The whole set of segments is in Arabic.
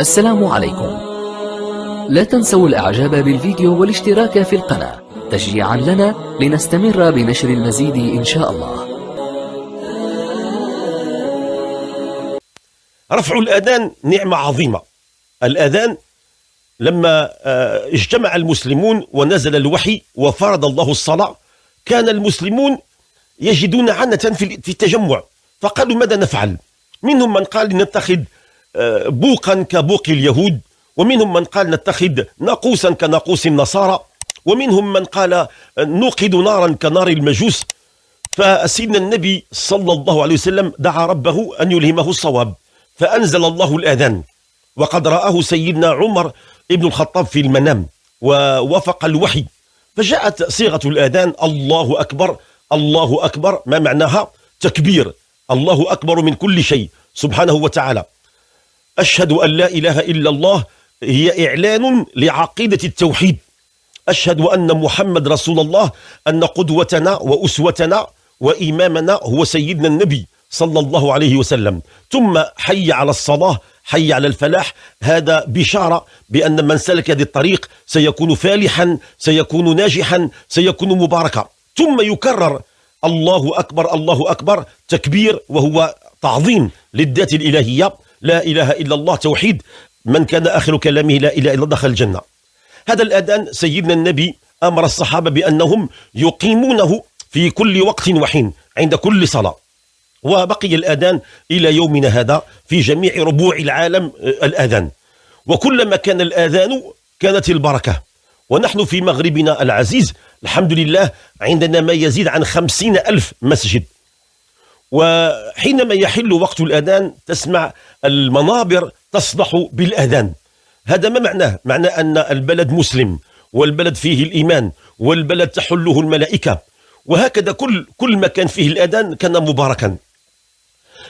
السلام عليكم لا تنسوا الاعجاب بالفيديو والاشتراك في القناة تشجيعا لنا لنستمر بنشر المزيد ان شاء الله رفع الاذان نعمة عظيمة الاذان لما آه، اجتمع المسلمون ونزل الوحي وفرض الله الصلاة كان المسلمون يجدون عنة في التجمع فقالوا ماذا نفعل منهم من قال لنتخذ بوقا كبوق اليهود ومنهم من قال نتخذ ناقوسا كناقوس النصارى ومنهم من قال نوقد نارا كنار المجوس فسيدنا النبي صلى الله عليه وسلم دعا ربه أن يلهمه الصواب فأنزل الله الأذان وقد رآه سيدنا عمر ابن الخطاب في المنام ووافق الوحي فجاءت صيغة الأذان الله أكبر الله أكبر ما معناها تكبير الله أكبر من كل شيء سبحانه وتعالى أشهد أن لا إله إلا الله هي إعلان لعقيدة التوحيد أشهد أن محمد رسول الله أن قدوتنا وأسوتنا وإمامنا هو سيدنا النبي صلى الله عليه وسلم ثم حي على الصلاة حي على الفلاح هذا بشارة بأن من سلك هذه الطريق سيكون فالحا سيكون ناجحا سيكون مباركا ثم يكرر الله أكبر الله أكبر تكبير وهو تعظيم للذات الإلهية لا إله إلا الله توحيد من كان آخر كلامه لا إله إلا الله دخل الجنة هذا الأذان سيدنا النبي أمر الصحابة بأنهم يقيمونه في كل وقت وحين عند كل صلاة وبقي الأذان إلى يومنا هذا في جميع ربوع العالم آه، الأذان وكلما كان الأذان كانت البركة ونحن في مغربنا العزيز الحمد لله عندنا ما يزيد عن خمسين ألف مسجد وحينما يحل وقت الأذان تسمع المنابر تصدح بالأذان هذا ما معناه معناه أن البلد مسلم والبلد فيه الإيمان والبلد تحله الملائكة وهكذا كل كل ما كان فيه الأذان كان مباركا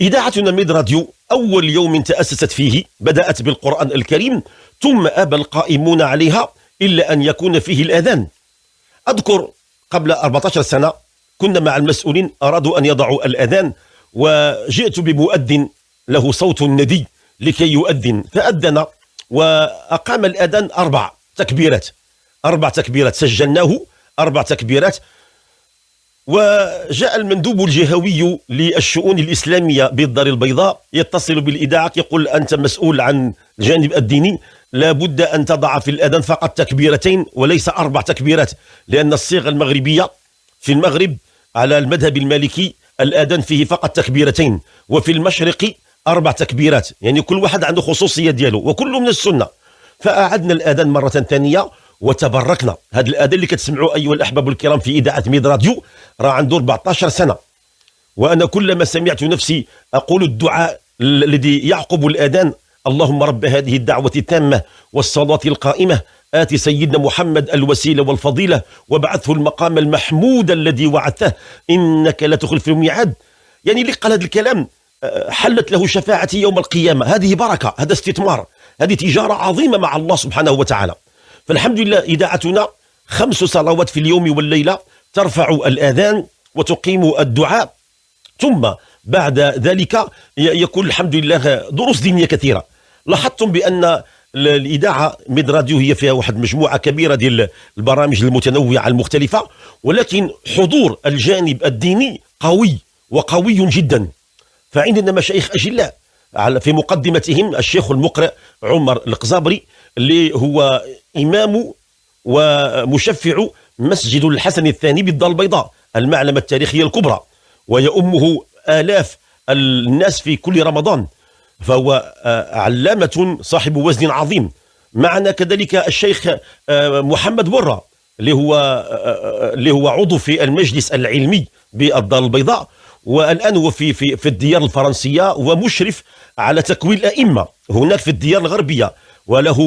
إذاعتنا ميد راديو أول يوم تأسست فيه بدأت بالقرآن الكريم ثم أبى القائمون عليها إلا أن يكون فيه الأذان أذكر قبل 14 سنة كنا مع المسؤولين أرادوا أن يضعوا الأذان وجئت بمؤذن له صوت ندي لكي يؤذن فأذن وأقام الأذان أربع تكبيرات أربع تكبيرات سجلناه أربع تكبيرات وجاء المندوب الجهوي للشؤون الإسلامية بالدار البيضاء يتصل بالإذاعة يقول أنت مسؤول عن الجانب الديني لابد أن تضع في الأذان فقط تكبيرتين وليس أربع تكبيرات لأن الصيغة المغربية في المغرب على المذهب المالكي الأذان فيه فقط تكبيرتين وفي المشرق أربع تكبيرات يعني كل واحد عنده خصوصية دياله وكله من السنة فأعدنا الأذان مرة ثانية وتبركنا هذا الأذان اللي كتسمعوا أيها الأحباب الكرام في إذاعة ميد راديو راه عنده 14 سنة وأنا كلما سمعت نفسي أقول الدعاء الذي يعقب الأذان اللهم رب هذه الدعوة التامة والصلاة القائمة آت سيدنا محمد الوسيلة والفضيلة وبعثه المقام المحمود الذي وعدته إنك لا تخلف الميعاد يعني اللي قال هذا الكلام آه، حلت له شفاعتي يوم القيامة هذه بركة هذا استثمار هذه تجارة عظيمة مع الله سبحانه وتعالى فالحمد لله إذاعتنا خمس صلوات في اليوم والليلة ترفع الآذان وتقيم الدعاء ثم بعد ذلك يكون الحمد لله آه، دروس دينية كثيرة لاحظتم بأن الاذاعه ميد راديو هي فيها واحد مجموعه كبيره ديال البرامج المتنوعه المختلفه ولكن حضور الجانب الديني قوي وقوي جدا فعندنا مشايخ اجلاء في مقدمتهم الشيخ المقرئ عمر القزابري اللي هو امام ومشفع مسجد الحسن الثاني بالدار البيضاء المعلمه التاريخيه الكبرى ويؤمه الاف الناس في كل رمضان فهو آه، علامة صاحب وزن عظيم معنا كذلك الشيخ آه، محمد برة اللي هو آه، اللي هو عضو في المجلس العلمي بالدار البيضاء والان هو في في في الديار الفرنسيه ومشرف على تكوين الائمه هناك في الديار الغربيه وله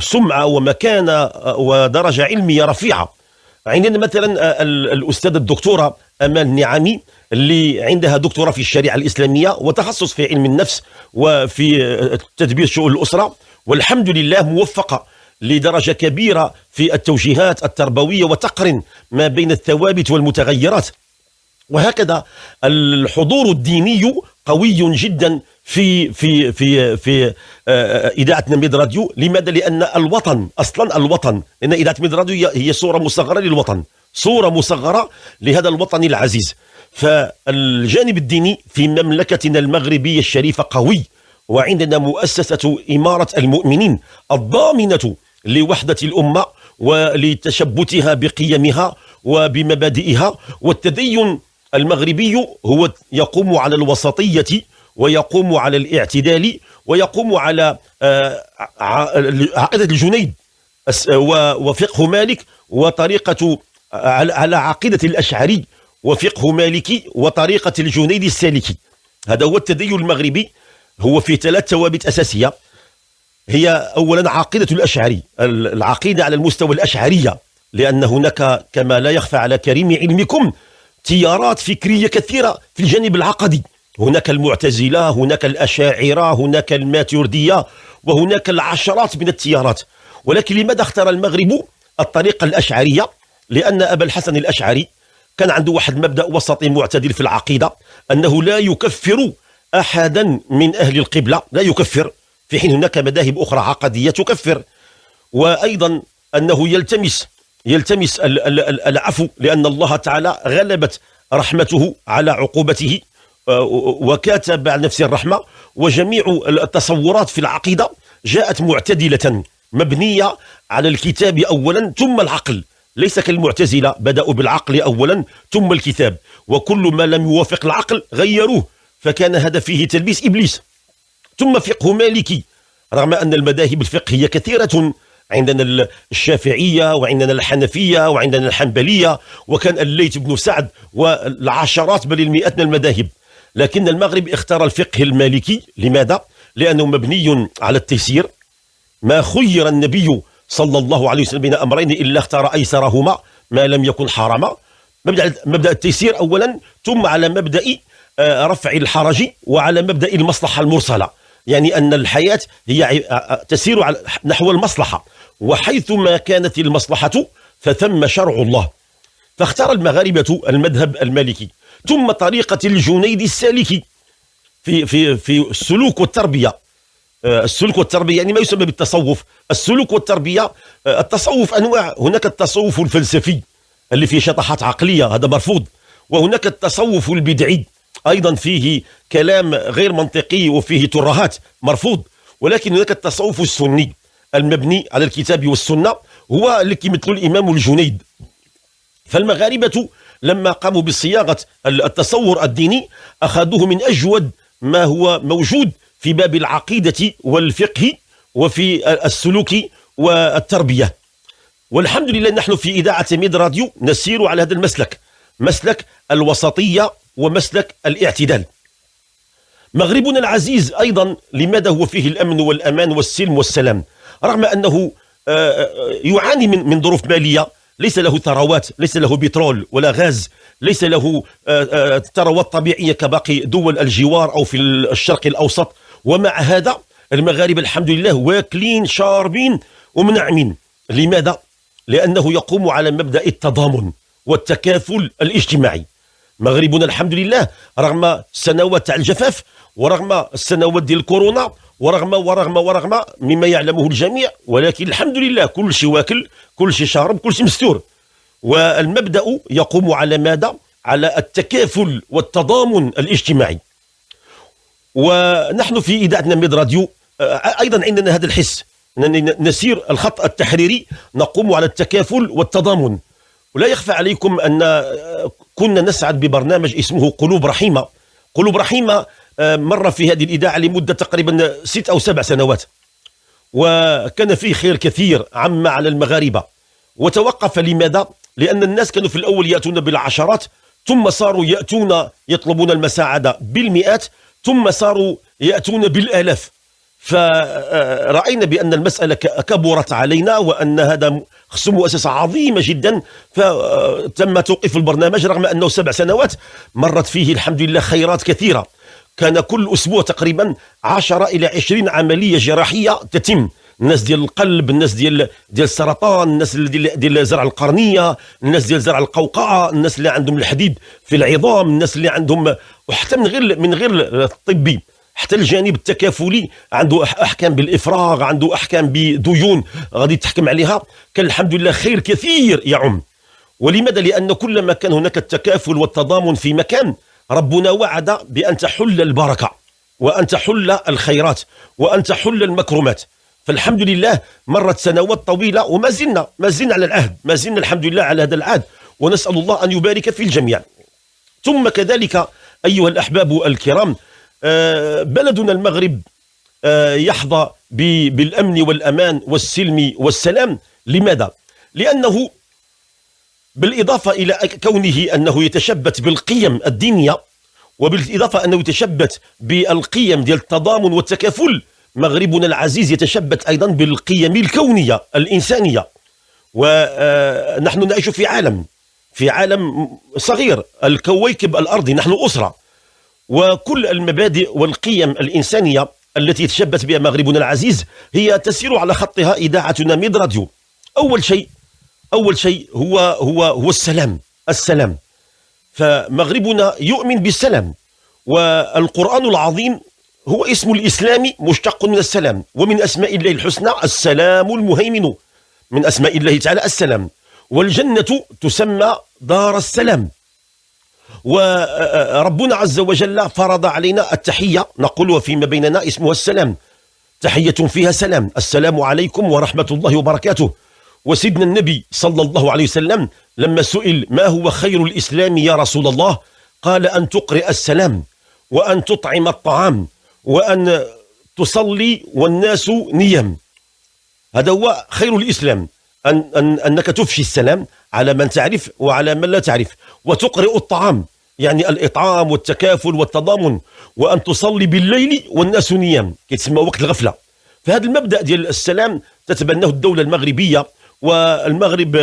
سمعه ومكانه ودرجه علميه رفيعه عندنا مثلا الاستاذه الدكتوره امال النعمي اللي عندها دكتوراه في الشريعه الاسلاميه وتخصص في علم النفس وفي آه، تدبير شؤون الاسره والحمد لله موفقه لدرجه كبيره في التوجيهات التربويه وتقرن ما بين الثوابت والمتغيرات وهكذا الحضور الديني قوي جدا في في في في آه، اذاعه نميد راديو لماذا لان الوطن اصلا الوطن لان اذاعه نميد راديو هي صوره مصغره للوطن صوره مصغره لهذا الوطن العزيز فالجانب الديني في مملكتنا المغربية الشريفة قوي وعندنا مؤسسة إمارة المؤمنين الضامنة لوحدة الأمة ولتشبتها بقيمها وبمبادئها والتدين المغربي هو يقوم على الوسطية ويقوم على الاعتدال ويقوم على آه، عقيدة الجنيد وفقه مالك وطريقة آه، على عقيدة الأشعري وفقه مالكي وطريقة الجنيد السالكي هذا هو التدين المغربي هو في ثلاث ثوابت أساسية هي أولا عقيدة الأشعري العقيدة على المستوى الأشعرية لأن هناك كما لا يخفى على كريم علمكم تيارات فكرية كثيرة في الجانب العقدي هناك المعتزلة هناك الأشاعرة هناك الماتوردية وهناك العشرات من التيارات ولكن لماذا اختار المغرب الطريقة الأشعرية لأن أبا الحسن الأشعري كان عنده واحد مبدا وسطي معتدل في العقيده انه لا يكفر احدا من اهل القبله لا يكفر في حين هناك مذاهب اخرى عقديه تكفر وايضا انه يلتمس يلتمس العفو لان الله تعالى غلبت رحمته على عقوبته آه، وكاتب على نفسه الرحمه وجميع التصورات في العقيده جاءت معتدله مبنيه على الكتاب اولا ثم العقل ليس كالمعتزلة بدأوا بالعقل أولا ثم الكتاب وكل ما لم يوافق العقل غيروه فكان هذا فيه تلبيس إبليس ثم فقه مالكي رغم أن المذاهب الفقهية كثيرة عندنا الشافعية وعندنا الحنفية وعندنا الحنبلية وكان الليث بن سعد والعشرات بل المئات من المذاهب لكن المغرب اختار الفقه المالكي لماذا؟ لأنه مبني على التيسير ما خير النبي صلى الله عليه وسلم بين أمرين إلا اختار أيسرهما ما لم يكن حرما مبدأ, مبدأ التيسير أولا ثم على مبدأ آه، رفع الحرج وعلى مبدأ المصلحة المرسلة يعني أن الحياة هي آه، آه، تسير نحو المصلحة وحيثما كانت المصلحة فثم شرع الله فاختار المغاربة المذهب المالكي ثم طريقة الجنيد السالكي في في في السلوك والتربية آه، السلوك والتربيه يعني ما يسمى بالتصوف السلوك والتربيه آه، التصوف انواع هناك التصوف الفلسفي اللي فيه شطحات عقليه هذا مرفوض وهناك التصوف البدعي ايضا فيه كلام غير منطقي وفيه ترهات مرفوض ولكن هناك التصوف السني المبني على الكتاب والسنه هو اللي كيمثل الامام الجنيد فالمغاربه لما قاموا بصياغه التصور الديني اخذوه من اجود ما هو موجود في باب العقيدة والفقه وفي السلوك والتربية والحمد لله نحن في إذاعة ميد راديو نسير على هذا المسلك مسلك الوسطية ومسلك الاعتدال مغربنا العزيز أيضا لماذا هو فيه الأمن والأمان والسلم والسلام رغم أنه آه، آه، يعاني من من ظروف مالية ليس له ثروات ليس له بترول ولا غاز ليس له آه، ثروات طبيعية كباقي دول الجوار أو في الشرق الأوسط ومع هذا المغاربه الحمد لله واكلين شاربين ومنعمين لماذا لانه يقوم على مبدا التضامن والتكافل الاجتماعي مغربنا الحمد لله رغم سنوات تاع الجفاف ورغم السنوات ديال الكورونا ورغم ورغم ورغم مما يعلمه الجميع ولكن الحمد لله كل شيء واكل كل شيء شارب كل شيء مستور والمبدا يقوم على ماذا على التكافل والتضامن الاجتماعي ونحن في إذاعتنا ميد راديو آه، أيضا عندنا هذا الحس انني نسير الخط التحريري نقوم على التكافل والتضامن ولا يخفى عليكم أن آه، كنا نسعد ببرنامج اسمه قلوب رحيمة قلوب رحيمة آه، مر في هذه الإذاعة لمدة تقريبا ست أو سبع سنوات وكان فيه خير كثير عم على المغاربة وتوقف لماذا؟ لأن الناس كانوا في الأول يأتون بالعشرات ثم صاروا يأتون يطلبون المساعدة بالمئات ثم صاروا يأتون بالآلاف فرأينا بأن المسألة كبرت علينا وأن هذا خصم مؤسسة عظيمة جدا فتم توقيف البرنامج رغم أنه سبع سنوات مرت فيه الحمد لله خيرات كثيرة كان كل أسبوع تقريبا 10 إلى 20 عملية جراحية تتم الناس ديال القلب الناس ديال ديال السرطان الناس ديال ديال زرع القرنيه الناس ديال زرع القوقعه الناس اللي عندهم الحديد في العظام الناس اللي عندهم وحتى من غير من غير الطبي حتى الجانب التكافلي عنده احكام بالافراغ عنده احكام بديون غادي تحكم عليها كان الحمد لله خير كثير يعم ولماذا لان كلما كان هناك التكافل والتضامن في مكان ربنا وعد بان تحل البركه وان تحل الخيرات وان تحل المكرمات فالحمد لله مرت سنوات طويلة وما زلنا ما زلنا على العهد ما زلنا الحمد لله على هذا العهد ونسأل الله أن يبارك في الجميع ثم كذلك أيها الأحباب الكرام آه، بلدنا المغرب آه، يحظى بالأمن والأمان والسلم والسلام لماذا؟ لأنه بالإضافة إلى كونه أنه يتشبت بالقيم الدينية وبالإضافة أنه يتشبت بالقيم ديال التضامن والتكافل مغربنا العزيز يتشبت أيضا بالقيم الكونية الإنسانية ونحن آه، نعيش في عالم في عالم صغير الكويكب الأرضي نحن أسرة وكل المبادئ والقيم الإنسانية التي يتشبث بها مغربنا العزيز هي تسير على خطها إذاعتنا ميد راديو أول شيء أول شيء هو هو هو السلام السلام فمغربنا يؤمن بالسلام والقرآن العظيم هو اسم الإسلام مشتق من السلام ومن أسماء الله الحسنى السلام المهيمن من أسماء الله تعالى السلام والجنة تسمى دار السلام وربنا آه، عز وجل فرض علينا التحية نقولها فيما بيننا اسمها السلام تحية فيها سلام السلام عليكم ورحمة الله وبركاته وسيدنا النبي صلى الله عليه وسلم لما سئل ما هو خير الإسلام يا رسول الله قال أن تقرئ السلام وأن تطعم الطعام وأن تصلي والناس نيام هذا هو خير الإسلام أن أن أنك تفشي السلام على من تعرف وعلى من لا تعرف وتقرئ الطعام يعني الإطعام والتكافل والتضامن وأن تصلي بالليل والناس نيام كيتسمى وقت الغفلة فهذا المبدأ ديال السلام تتبناه الدولة المغربية والمغرب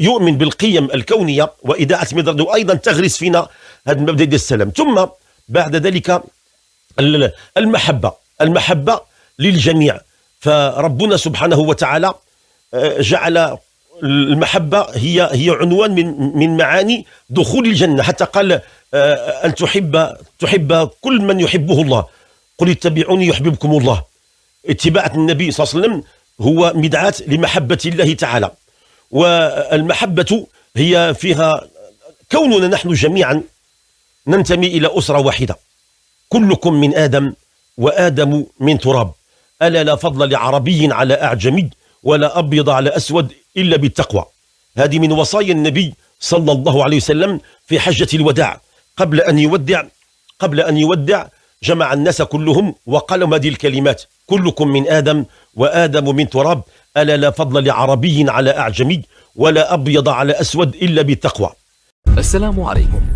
يؤمن بالقيم الكونية وإذاعة مدرد أيضا تغرس فينا هذا المبدأ ديال السلام ثم بعد ذلك المحبة المحبة للجميع فربنا سبحانه وتعالى آه، جعل المحبة هي هي عنوان من من معاني دخول الجنة حتى قال آه، أن تحب تحب كل من يحبه الله قل اتبعوني يحببكم الله اتباع النبي صلى الله عليه وسلم هو مدعاة لمحبة الله تعالى والمحبة هي فيها كوننا نحن جميعا ننتمي إلى أسرة واحدة كلكم من آدم وآدم من تراب ألا لا فضل لعربي على أعجمي ولا أبيض على أسود إلا بالتقوى هذه من وصايا النبي صلى الله عليه وسلم في حجة الوداع قبل أن يودع قبل أن يودع جمع الناس كلهم وقالوا هذه الكلمات كلكم من آدم وآدم من تراب ألا لا فضل لعربي على أعجمي ولا أبيض على أسود إلا بالتقوى السلام عليكم